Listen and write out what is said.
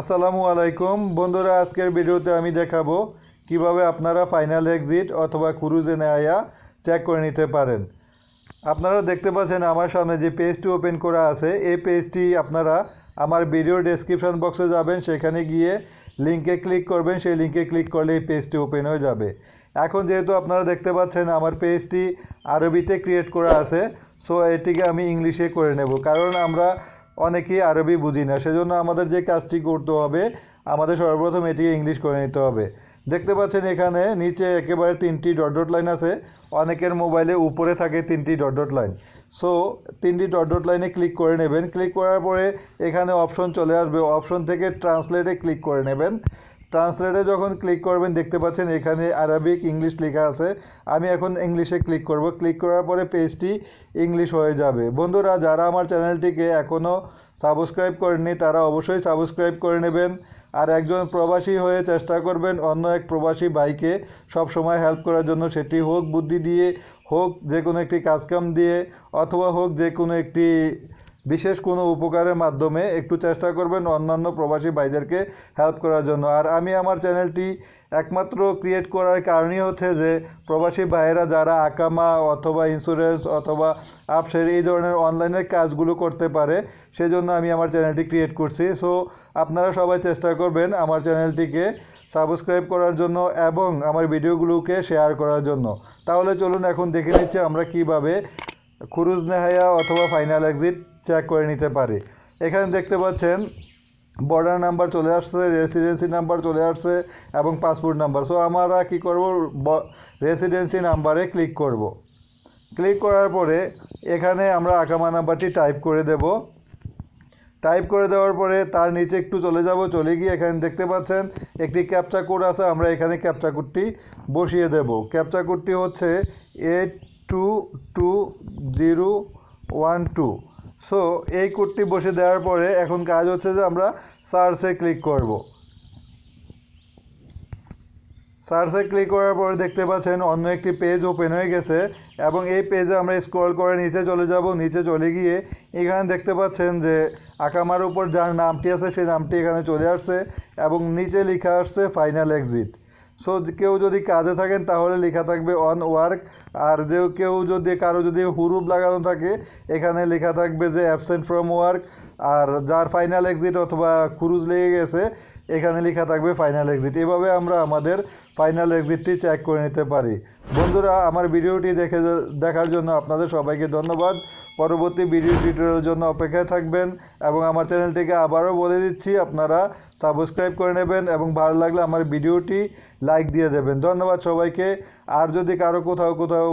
আসসালামু আলাইকুম বন্ধুরা আজকের ভিডিওতে আমি দেখাবো কিভাবে আপনারা ফাইনাল এক্সিট অথবা ক্রুজে নেয়া চেক করে নিতে পারেন আপনারা দেখতে পাচ্ছেন আমার সামনে যে পেজটি ওপেন করা আছে এই পেজটি আপনারা আমার ভিডিওর ডেসক্রিপশান বক্সে যাবেন সেখানে গিয়ে লিঙ্কে ক্লিক করবেন সেই লিঙ্কে ক্লিক করলে এই পেজটি ওপেন হয়ে যাবে এখন যেহেতু আপনারা দেখতে পাচ্ছেন আমার পেজটি আরবিতে ক্রিয়েট করা আছে সো এটিকে আমি ইংলিশে করে নেব কারণ আমরা অনেকেই আরবি বুঝি না সেজন্য আমাদের যে কাজটি করতে হবে আমাদের সর্বপ্রথম এটিকে ইংলিশ করে নিতে হবে দেখতে পাচ্ছেন এখানে নিচে একেবারে তিনটি ডট ডট লাইন আছে অনেকের মোবাইলে উপরে থাকে তিনটি ডট ডট লাইন সো তিনটি ডট ডট লাইনে ক্লিক করে নেবেন ক্লিক করার পরে এখানে অপশন চলে আসবে অপশন থেকে ট্রান্সলেটে ক্লিক করে নেবেন ট্রান্সলেটে যখন ক্লিক করবেন দেখতে পাচ্ছেন এখানে আরাবিক ইংলিশ লেখা আছে আমি এখন ইংলিশে ক্লিক করব ক্লিক করার পরে পেজটি ইংলিশ হয়ে যাবে বন্ধুরা যারা আমার চ্যানেলটিকে এখনও সাবস্ক্রাইব করেনি তারা অবশ্যই সাবস্ক্রাইব করে নেবেন আর একজন প্রবাসী হয়ে চেষ্টা করবেন অন্য এক প্রবাসী ভাইকে সময় হেল্প করার জন্য সেটি হোক বুদ্ধি দিয়ে হোক যে কোনো একটি কাজকাম দিয়ে অথবা হোক যে কোনো একটি বিশেষ কোনো উপকারের মাধ্যমে একটু চেষ্টা করবেন অন্যান্য প্রবাসী ভাইদেরকে হেল্প করার জন্য আর আমি আমার চ্যানেলটি একমাত্র ক্রিয়েট করার কারণই হচ্ছে যে প্রবাসী ভাইয়েরা যারা আকামা অথবা ইন্স্যুরেন্স অথবা আপসের এই ধরনের অনলাইনের কাজগুলো করতে পারে সেজন্য আমি আমার চ্যানেলটি ক্রিয়েট করছি সো আপনারা সবাই চেষ্টা করবেন আমার চ্যানেলটিকে সাবস্ক্রাইব করার জন্য এবং আমার ভিডিওগুলোকে শেয়ার করার জন্য তাহলে চলুন এখন দেখে নিচ্ছি আমরা কিভাবে খুরুজ নেহাইয়া অথবা ফাইনাল এক্সিট চেক করে নিতে পারি এখানে দেখতে পাচ্ছেন বর্ডার নাম্বার চলে আসছে রেসিডেন্সি নাম্বার চলে আসছে এবং পাসপোর্ট নাম্বার সো আমরা কি করব রেসিডেন্সি নাম্বারে ক্লিক করব। ক্লিক করার পরে এখানে আমরা আকামা নাম্বারটি টাইপ করে দেব টাইপ করে দেওয়ার পরে তার নিচে একটু চলে যাব চলে গিয়ে এখানে দেখতে পাচ্ছেন একটি ক্যাপচা কোড আছে আমরা এখানে ক্যাপচা কোডটি বসিয়ে দেব ক্যাপচা কোডটি হচ্ছে eight two two zero one two so এই কোডটি বসে দেওয়ার পরে এখন কাজ হচ্ছে যে আমরা সার্চে ক্লিক করব সার্চে ক্লিক করার পরে দেখতে পাচ্ছেন অন্য একটি পেজ ওপেন হয়ে গেছে এবং এই পেজে আমরা স্ক্রল করে নিচে চলে যাব নিচে চলে গিয়ে এখানে দেখতে পাচ্ছেন যে আকামার উপর যার নামটি আছে সেই নামটি এখানে চলে আসছে এবং নিচে লেখা আসছে ফাইনাল এক্সিট সো কেউ যদি কাজে থাকেন তাহলে লেখা থাকবে অন ওয়ার্ক আর যে কেউ যদি কারো যদি হুরুপ লাগানো থাকে এখানে লেখা থাকবে যে অ্যাবসেন্ট ফ্রম ওয়ার্ক আর যার ফাইনাল এক্সিট অথবা ক্রুজ লেগে গেছে এখানে লেখা থাকবে ফাইনাল এক্সিট এভাবে আমরা আমাদের ফাইনাল এক্সিটটি চেক করে নিতে পারি বন্ধুরা আমার ভিডিওটি দেখে দেখার জন্য আপনাদের সবাইকে ধন্যবাদ পরবর্তী ভিডিও টিউটোরিয়ালের জন্য অপেক্ষায় থাকবেন এবং আমার চ্যানেলটিকে আবারও বলে দিচ্ছি আপনারা সাবস্ক্রাইব করে নেবেন এবং ভালো লাগলে আমার ভিডিওটি লাইক দিয়ে দেবেন ধন্যবাদ সবাইকে আর যদি কারো কোথাও কোথাও